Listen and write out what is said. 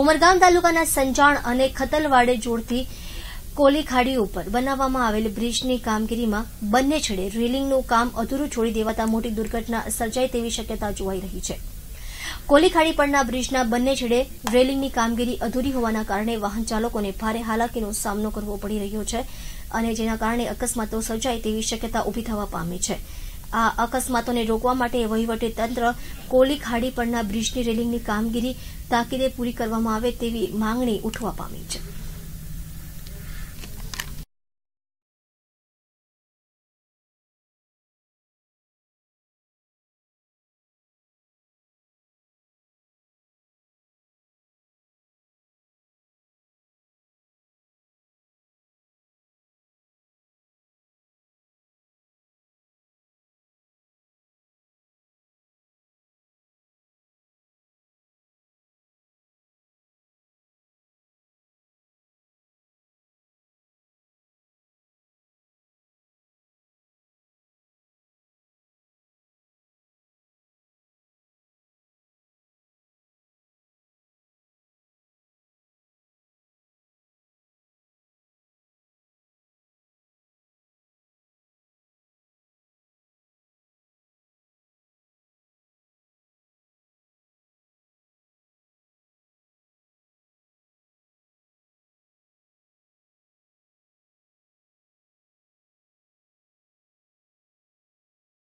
ઉમરગામ તાલુકાના સંચાણ અને ખતલવાડે જોડતી કોલી ખાડી ઉપર બનાવવામાં આવેલ બ્રિજની કામગીરીમાં બંને છેડે રેલિંગનું કામ અધૂરું છોડી દેવાતા મોટી દુર્ઘટના સર્જાય તેવી શક્યતા જોવાઈ રહી છે કોલી ખાડી પરના બ્રિજના બંને છેડે રેલિંગની કામગીરી અધૂરી હોવાના કારણે વાહન ચાલકોને ભારે હાલાકીનો સામનો કરવો પડી રહ્યો છે અને જેના કારણે અકસ્માતો સર્જાય તેવી શક્યતા ઉભી થવા પામી છે આ અકસ્માતોને રોકવા માટે તંત્ર કોલી ખાડી પરના બ્રિજની રેલિંગની કામગીરી તાકીદે પૂરી કરવામાં આવે તેવી માંગણી ઉઠવા પામી છે